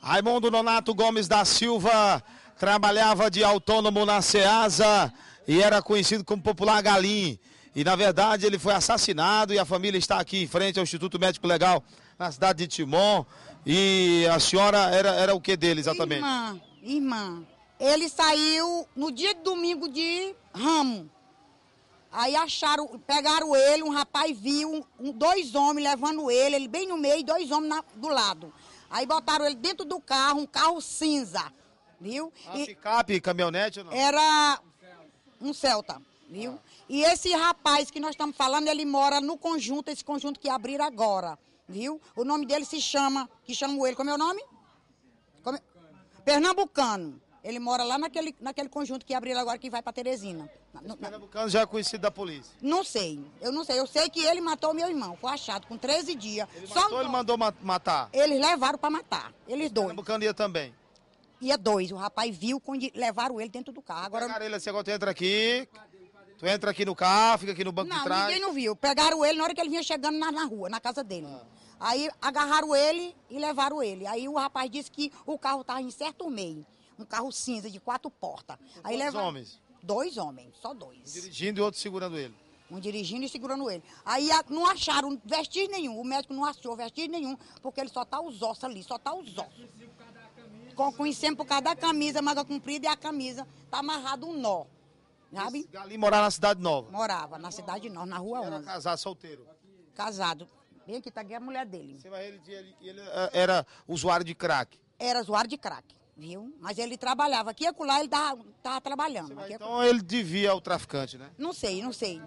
Raimundo Nonato Gomes da Silva trabalhava de autônomo na Ceasa e era conhecido como popular Galim. E na verdade ele foi assassinado e a família está aqui em frente ao Instituto Médico Legal na cidade de Timon. E a senhora era, era o que dele exatamente? Irmã, irmã. Ele saiu no dia de domingo de ramo. Aí acharam, pegaram ele, um rapaz viu, um, dois homens levando ele, ele bem no meio, dois homens na, do lado. Aí botaram ele dentro do carro, um carro cinza, viu? Ah, e picape, caminhonete ou não? Era um Celta, viu? Ah. E esse rapaz que nós estamos falando, ele mora no conjunto, esse conjunto que abriram agora, viu? O nome dele se chama, que chamo ele, como é o nome? Como... É? Pernambucano. Ele mora lá naquele, naquele conjunto que abriu agora que vai para Teresina. pernambucano já é conhecido da polícia? Não sei. Eu não sei. Eu sei que ele matou meu irmão. Foi achado com 13 dias. Ele Só matou, ou ele mandou matar? Eles levaram para matar. Eles dois. pernambucano ia também? Ia dois. O rapaz viu quando levaram ele dentro do carro. Agora... Pegaram ele assim, agora tu entra aqui... Tu entra aqui no carro, fica aqui no banco não, de trás. Não, ninguém não viu. Pegaram ele na hora que ele vinha chegando na, na rua, na casa dele. Ah. Aí agarraram ele e levaram ele. Aí o rapaz disse que o carro estava em certo meio um carro cinza de quatro portas. Aí leva homens? Dois homens, só dois. Um dirigindo e outro segurando ele. Um dirigindo e segurando ele. Aí não acharam vestígio nenhum, o médico não achou vestígio nenhum, porque ele só tá os ossos ali, só tá os ossos. Conhecemos por causa da camisa, manga comprida e a camisa tá amarrado um nó. Sabe? ali morava na Cidade Nova? Morava, na Cidade Nova, na Rua 11. Era casado, solteiro? Casado. Bem aqui, tá aqui a mulher dele. Você vai, ele, ele, ele eh, era usuário de crack? Era usuário de crack viu? Mas ele trabalhava aqui e acolá, ele estava trabalhando. É então ele devia ao traficante, né? Não sei, não sei.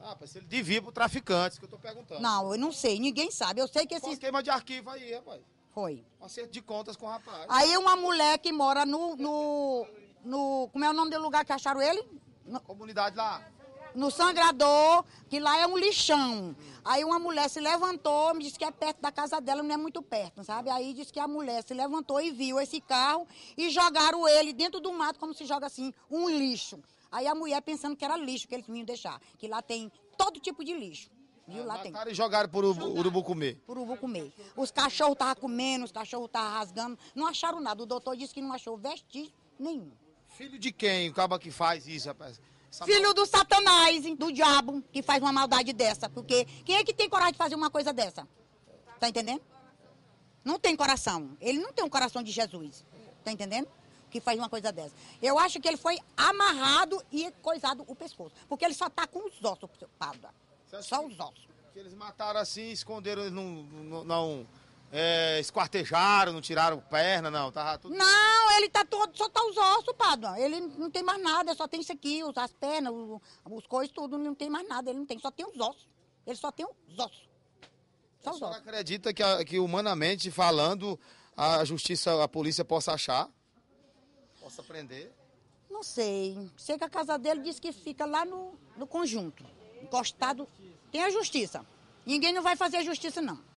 Ah, mas ele devia pro traficante, isso que eu tô perguntando. Não, eu não sei, ninguém sabe. Eu sei que esse. esquema de arquivo aí, rapaz. Foi. Um acerto de contas com o rapaz. Aí uma mulher que mora no. no, no como é o nome do lugar que acharam ele? Comunidade lá no sangrador, que lá é um lixão. Aí uma mulher se levantou, me disse que é perto da casa dela, não é muito perto, sabe? Aí disse que a mulher se levantou e viu esse carro e jogaram ele dentro do mato, como se joga assim, um lixo. Aí a mulher pensando que era lixo que eles vinham deixar, que lá tem todo tipo de lixo. Viu? Ah, lá tem. e jogaram por urubu, jogaram. urubu comer. Por urubu comer. Os cachorros estavam comendo, os cachorros estavam rasgando, não acharam nada. O doutor disse que não achou vestígio nenhum. Filho de quem? O caba que faz isso, rapaz. Filho do satanás, do diabo, que faz uma maldade dessa. Porque quem é que tem coragem de fazer uma coisa dessa? Tá entendendo? Não tem coração. Ele não tem um coração de Jesus. Tá entendendo? Que faz uma coisa dessa. Eu acho que ele foi amarrado e coisado o pescoço. Porque ele só tá com os ossos, Pablo. Só os ossos. Que eles mataram assim e esconderam no, na não é, esquartejaram, não tiraram perna, não. Tava tudo... Não, ele tá todo, só tá os ossos, Padua. Ele não tem mais nada, só tem isso aqui, as pernas, os, os coisas, tudo, não tem mais nada. Ele não tem, só tem os ossos. Ele só tem os ossos. Só os ossos. acredita que, que, humanamente falando, a justiça, a polícia possa achar? Possa prender? Não sei. Sei que a casa dele diz que fica lá no, no conjunto. Encostado. Tem a justiça. Ninguém não vai fazer a justiça, não.